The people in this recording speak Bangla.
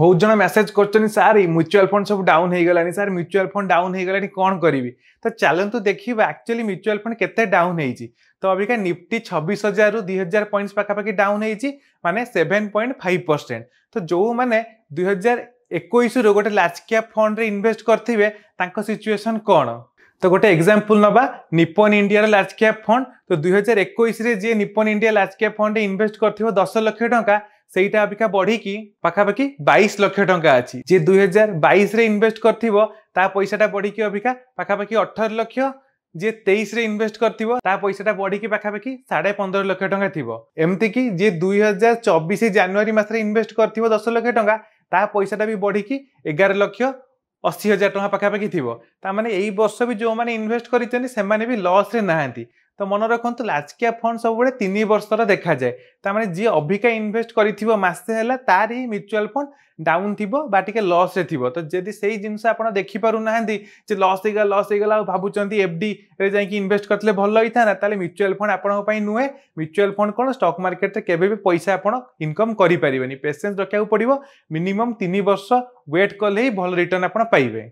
ବହୁତ ଜଣ ମେସେଜ କରୁଛନ୍ତି ସାର୍ ମ୍ୟୁଚୁଆଲ ଫଣ୍ଡ ସବୁ ଡାଉନ୍ ହେଇଗଲାଣି ସାର୍ ମ୍ୟୁଚୁଆଲ ଫଣ୍ଡ ଡାଉନ୍ ହେଇଗଲାଣି କ'ଣ କରିବି ତ ଚାଲନ୍ତୁ ଦେଖିବା ଆକ୍ଚୁଆଲି ମ୍ୟୁଚୁଆଲ ଫଣ୍ଡ କେତେ ଡାଉନ ହେଇଛି ତ ଅବିକା ନିଫ୍ଟି ଛବିଶ ହଜାରରୁ ଦୁଇ ହଜାର ପଏଣ୍ଟ ପାଖାପାଖି ଡାଉନ୍ ହେଇଛି ମାନେ ସେଭେନ୍ ପଏଣ୍ଟ ଫାଇଭ୍ ପରସେଣ୍ଟ ତ ଯେଉଁମାନେ ଦୁଇ ହଜାର ଏକୋଇଶରୁ ଗୋଟେ ଲାର୍ଜ କ୍ୟାପ୍ ଫଣ୍ଡରେ ଇନଭେଷ୍ଟ କରିଥିବେ ତାଙ୍କ ସିଚୁଏସନ୍ କ'ଣ ତ ଗୋଟେ ଏକ୍ଜାମ୍ପଲ୍ ନେବା ନିପନ୍ ଇଣ୍ଡିଆର ଲାର୍ଜ କ୍ୟାପ୍ ଫଣ୍ଡ ତ ଦୁଇ ହଜାର ଏକୋଇଶରେ ଯିଏ ନିପନ୍ ଇଣ୍ଡିଆ ଲାର୍ଜ କ୍ୟାପ୍ ଫଣ୍ଡରେ ଇନଭେଷ୍ଟ କରିଥିବ ଦଶ ଲକ୍ଷ ଟଙ୍କା সেইটা অপেক্ষা বড়িকি পাখাপাখি বাইশ লক্ষ টঙ্কা আছে যে দুই হাজার বাইশে ইনভেস্ট করথিব তা পয়সাটা বড়িকি অপেক্ষা পাখাপাখি অঠর লক্ষ যে তেইশে ইনভেস্ট করথিব তা পয়সাটা বড়িকি পাখাপাখি সাড়ে পনেরো লক্ষ টঙ্কা থিব এমতিকি যে দুই হাজার চবিশ জানুয়ারি মাসে ইনভেস্ট করথিব দশ লক্ষ টঙ্কা তা পয়সাটা বি বড়িকি এগার লক্ষ অশী হাজার টঙ্কা পাখাপাখি থিব তা মানে এই বর্ষ বি যে ইনভেস্ট করেছেন সে লস্রে নাহান্তি ତ ମନେ ରଖନ୍ତୁ ଲାଚକିଆ ଫଣ୍ଡ ସବୁବେଳେ ତିନି ବର୍ଷର ଦେଖାଯାଏ ତାମାନେ ଯିଏ ଅବିକା ଇନଭେଷ୍ଟ କରିଥିବ ମାସେ ହେଲା ତାରି ହିଁ ମ୍ୟୁଚୁଆଲ ଫଣ୍ଡ ଡାଉନ୍ ଥିବ ବା ଟିକେ ଲସ୍ରେ ଥିବ ତ ଯଦି ସେଇ ଜିନିଷ ଆପଣ ଦେଖିପାରୁନାହାନ୍ତି ଯେ ଲସ୍ ହେଇଗଲା ଲସ୍ ହେଇଗଲା ଆଉ ଭାବୁଛନ୍ତି ଏଫ୍ଡିରେ ଯାଇକି ଇନଭେଷ୍ଟ କରିଥିଲେ ଭଲ ହେଇଥାନ୍ତା ତାହେଲେ ମ୍ୟୁଚୁଆଲ ଫଣ୍ଡ ଆପଣଙ୍କ ପାଇଁ ନୁହେଁ ମ୍ୟୁଚୁଆଲ ଫଣ୍ଡ କ'ଣ ଷ୍ଟକ୍ ମାର୍କେଟରେ କେବେ ବି ପଇସା ଆପଣ ଇନକମ୍ କରିପାରିବେନି ପେସେନ୍ସ ରଖିବାକୁ ପଡ଼ିବ ମିନିମମ୍ ତିନି ବର୍ଷ ୱେଟ୍ କଲେ ହିଁ ଭଲ ରିଟର୍ଣ୍ଣ ଆପଣ ପାଇବେ